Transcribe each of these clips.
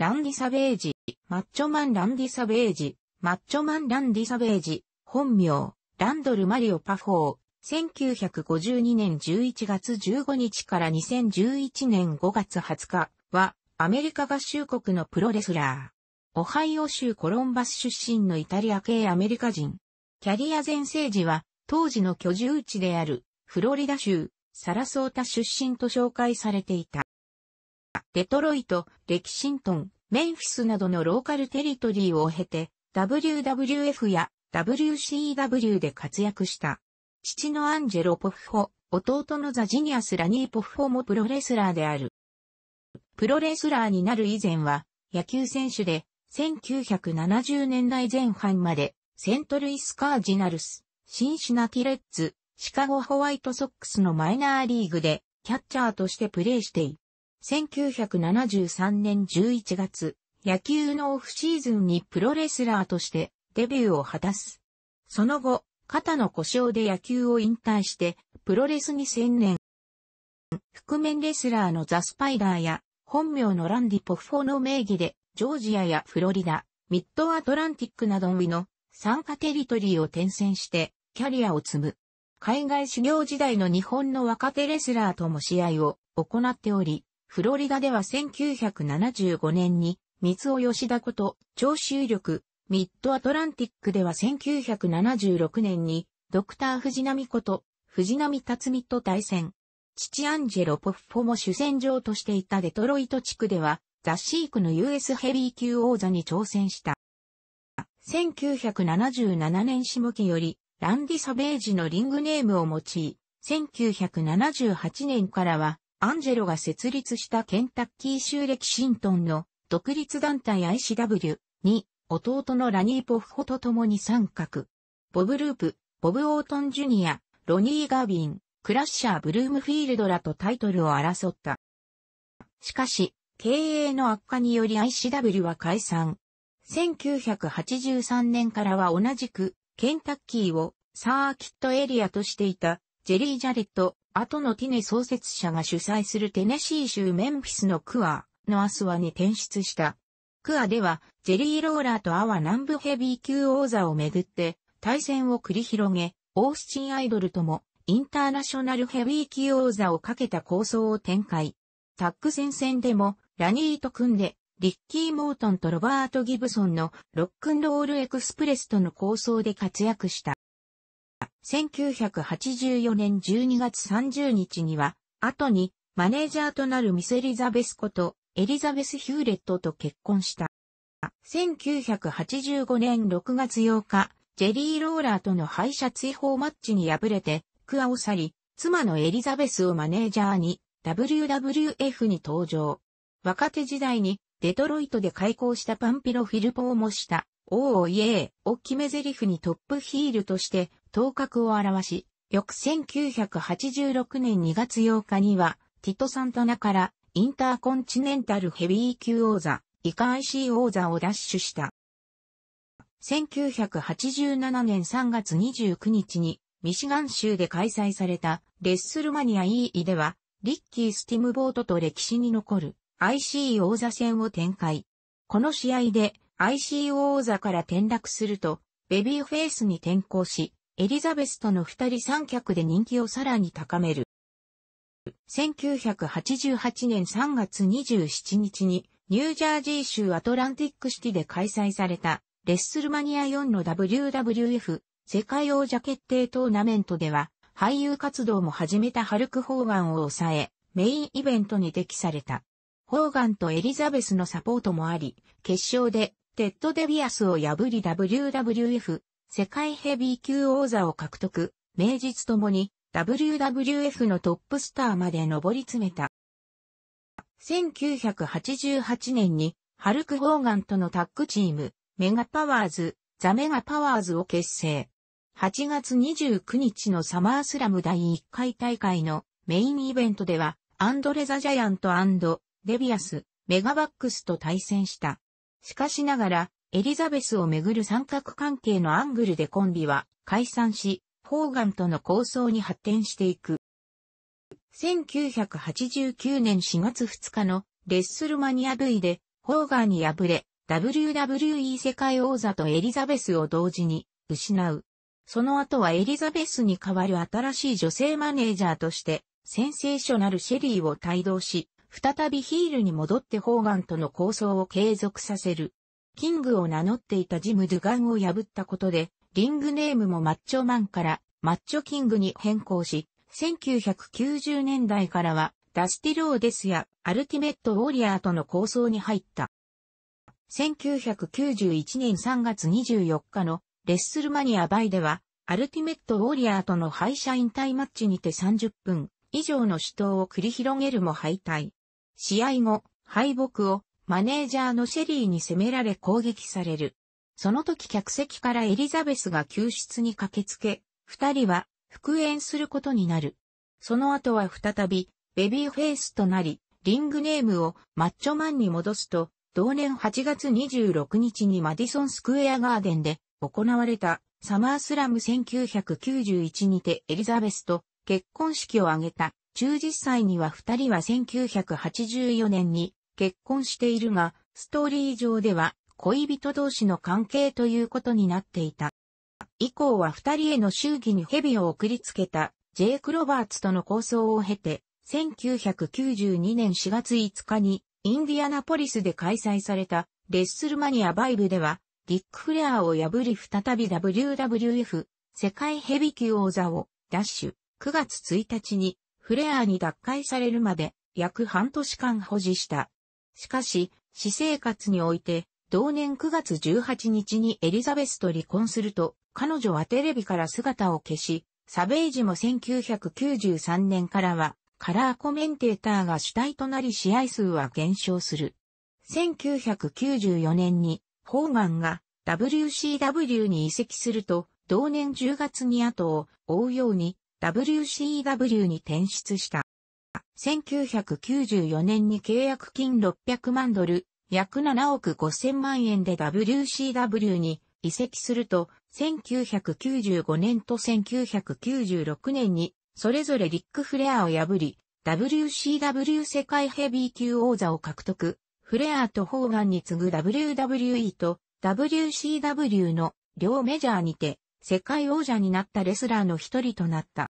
ランディ・サベージ、マッチョマン・ランディ・サベージ、マッチョマン・ランディ・サベージ、本名、ランドル・マリオ・パフォー、1952年11月15日から2011年5月20日は、アメリカ合衆国のプロレスラー。オハイオ州コロンバス出身のイタリア系アメリカ人。キャリア前世時は、当時の居住地である、フロリダ州、サラソータ出身と紹介されていた。デトロイト、レキシントン、メンフィスなどのローカルテリトリーを経て、WWF や WCW で活躍した。父のアンジェロ・ポフホ、弟のザ・ジニアス・ラニー・ポフホもプロレスラーである。プロレスラーになる以前は、野球選手で、1970年代前半まで、セントルイス・カージナルス、シンシナティ・レッツ、シカゴ・ホワイトソックスのマイナーリーグで、キャッチャーとしてプレーしてい1973年11月、野球のオフシーズンにプロレスラーとしてデビューを果たす。その後、肩の故障で野球を引退して、プロレスに専念。覆面レスラーのザ・スパイダーや、本名のランディ・ポフォの名義で、ジョージアやフロリダ、ミッドアトランティックなどの参加テリトリーを転戦して、キャリアを積む。海外修行時代の日本の若手レスラーとも試合を行っており、フロリダでは1975年に、三尾吉田こと、長州力、ミッドアトランティックでは1976年に、ドクター藤波こと、藤波辰巳と対戦。父アンジェロ・ポッフォも主戦場としていたデトロイト地区では、ザ・シークの US ヘビー級王座に挑戦した。1977年下期より、ランディ・サベージのリングネームを用い、1978年からは、アンジェロが設立したケンタッキー州歴シントンの独立団体 ICW に弟のラニー・ポフホと共に参画。ボブ・ループ、ボブ・オートン・ジュニア、ロニー・ガービン、クラッシャー・ブルームフィールドらとタイトルを争った。しかし、経営の悪化により ICW は解散。1983年からは同じく、ケンタッキーをサーキットエリアとしていた、ジェリー・ジャレット、後のティネ創設者が主催するテネシー州メンフィスのクアのアスワに転出した。クアでは、ジェリー・ローラーとアワ南部ヘビー級王座をめぐって、対戦を繰り広げ、オースチンアイドルとも、インターナショナルヘビー級王座をかけた構想を展開。タッグ戦線でも、ラニーと組んで、リッキー・モートンとロバート・ギブソンのロックンロール・エクスプレスとの構想で活躍した。1984年12月30日には、後にマネージャーとなるミス・エリザベスことエリザベス・ヒューレットと結婚した。1985年6月8日、ジェリー・ローラーとの敗者追放マッチに敗れて、クアを去り、妻のエリザベスをマネージャーに WWF に登場。若手時代にデトロイトで開校したパンピロ・フィルポを模した、おーいえーを決め台詞にトップヒールとして頭角を表し、翌1986年2月8日には、ティト・サンタナからインターコンチネンタルヘビー級王座、イカ IC 王座を奪取した。1987年3月29日に、ミシガン州で開催された、レッスルマニア EE では、リッキー・スティムボートと歴史に残る IC 王座戦を展開。この試合で IC 王座から転落すると、ベビーフェイスに転向し、エリザベスとの二人三脚で人気をさらに高める。1988年3月27日にニュージャージー州アトランティックシティで開催されたレッスルマニア4の WWF 世界王者決定トーナメントでは俳優活動も始めたハルク・ホーガンを抑えメインイベントに適された。ホーガンとエリザベスのサポートもあり、決勝でテッド・デビアスを破り WWF 世界ヘビー級王座を獲得、名実ともに WWF のトップスターまで上り詰めた。1988年にハルク・ホーガンとのタッグチーム、メガパワーズ、ザ・メガパワーズを結成。8月29日のサマースラム第1回大会のメインイベントでは、アンドレ・ザ・ジャイアントデビアス、メガバックスと対戦した。しかしながら、エリザベスをめぐる三角関係のアングルでコンビは解散し、ホーガンとの構想に発展していく。1989年4月2日のレッスルマニア V でホーガンに敗れ、WWE 世界王座とエリザベスを同時に失う。その後はエリザベスに代わる新しい女性マネージャーとして、センセーショナルシェリーを帯同し、再びヒールに戻ってホーガンとの構想を継続させる。キングを名乗っていたジム・ドゥガンを破ったことで、リングネームもマッチョマンからマッチョキングに変更し、1990年代からはダスティローデスやアルティメット・ウォリアーとの構想に入った。1991年3月24日のレッスルマニアバイでは、アルティメット・ウォリアーとの敗者引退マッチにて30分以上の死闘を繰り広げるも敗退。試合後、敗北をマネージャーのシェリーに攻められ攻撃される。その時客席からエリザベスが救出に駆けつけ、二人は復縁することになる。その後は再び、ベビーフェイスとなり、リングネームをマッチョマンに戻すと、同年8月26日にマディソンスクエアガーデンで行われたサマースラム1991にてエリザベスと結婚式を挙げた。中実際には二人は1984年に結婚しているが、ストーリー上では恋人同士の関係ということになっていた。以降は二人への祝儀に蛇を送りつけた、ジェイク・ロバーツとの構想を経て、1992年4月5日に、インディアナポリスで開催された、レッスルマニアバイブでは、ディック・フレアを破り再び WWF 世界ヘビ級王座をダッシュ9月1日にフレアに奪回されるまで約半年間保持したしかし、私生活において、同年9月18日にエリザベスと離婚すると、彼女はテレビから姿を消し、サベージも1993年からは、カラーコメンテーターが主体となり試合数は減少する。1994年に、ホーガンが WCW に移籍すると、同年10月に後を追うように WCW に転出した。1994年に契約金600万ドル、約7億5000万円で WCW に移籍すると、1995年と1996年に、それぞれリック・フレアを破り、WCW 世界ヘビー級王座を獲得。フレアとホーガンに次ぐ WWE と WCW の両メジャーにて世界王者になったレスラーの一人となった。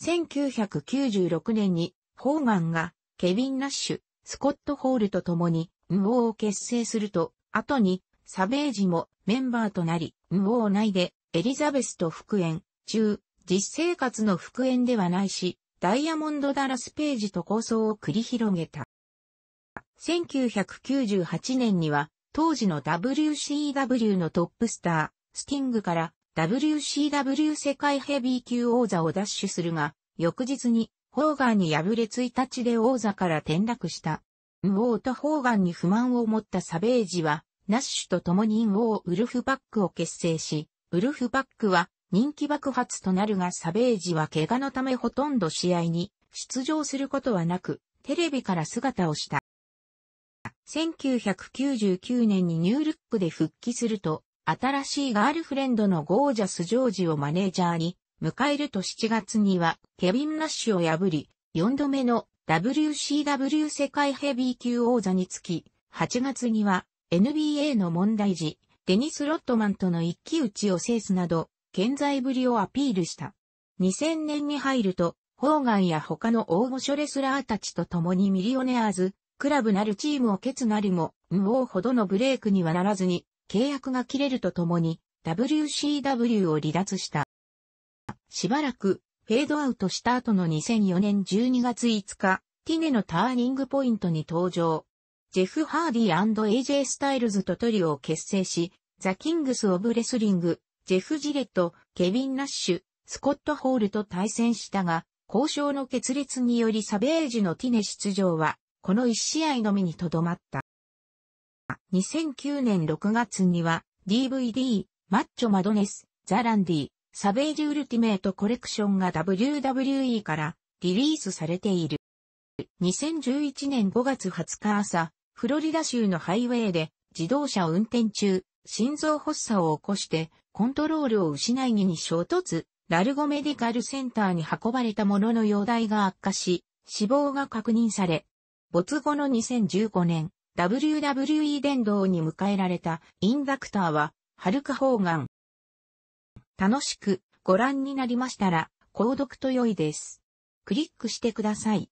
1996年に、ホーマンが、ケビン・ナッシュ、スコット・ホールと共に、ムーを結成すると、後に、サベージもメンバーとなり、ムオ内で、エリザベスと復縁、中、実生活の復縁ではないし、ダイヤモンド・ダラス・ページと構想を繰り広げた。1998年には、当時の WCW のトップスター、スティングから、WCW 世界ヘビー級王座を奪取するが、翌日に、ホーガンに敗れ1日で王座から転落した。ウォーとホーガンに不満を持ったサベージは、ナッシュと共にウォーウルフバックを結成し、ウルフバックは人気爆発となるがサベージは怪我のためほとんど試合に出場することはなく、テレビから姿をした。1999年にニュールックで復帰すると、新しいガールフレンドのゴージャス・ジョージをマネージャーに迎えると7月にはケビン・ナッシュを破り、4度目の WCW 世界ヘビー級王座につき、8月には NBA の問題児、デニス・ロットマンとの一騎打ちを制すなど、健在ぶりをアピールした。2000年に入ると、ホーガンや他の大御所レスラーたちと共にミリオネアーズ、クラブなるチームを決なりも、無王ほどのブレイクにはならずに、契約が切れるとともに WCW を離脱した。しばらくフェードアウトした後の2004年12月5日、ティネのターニングポイントに登場。ジェフ・ハーディ &AJ スタイルズとトリオを結成し、ザ・キングス・オブ・レスリング、ジェフ・ジレット、ケビン・ナッシュ、スコット・ホールと対戦したが、交渉の決裂によりサベージのティネ出場は、この1試合のみにとどまった。2009年6月には DVD、マッチョマドネス、ザランディ、サベージウルティメイトコレクションが WWE からリリースされている。2011年5月20日朝、フロリダ州のハイウェイで自動車を運転中、心臓発作を起こしてコントロールを失いにに衝突、ラルゴメディカルセンターに運ばれたものの容体が悪化し、死亡が確認され、没後の2015年、WWE 伝道に迎えられたインダクターは、ハルク・ホーガン。楽しくご覧になりましたら、購読と良いです。クリックしてください。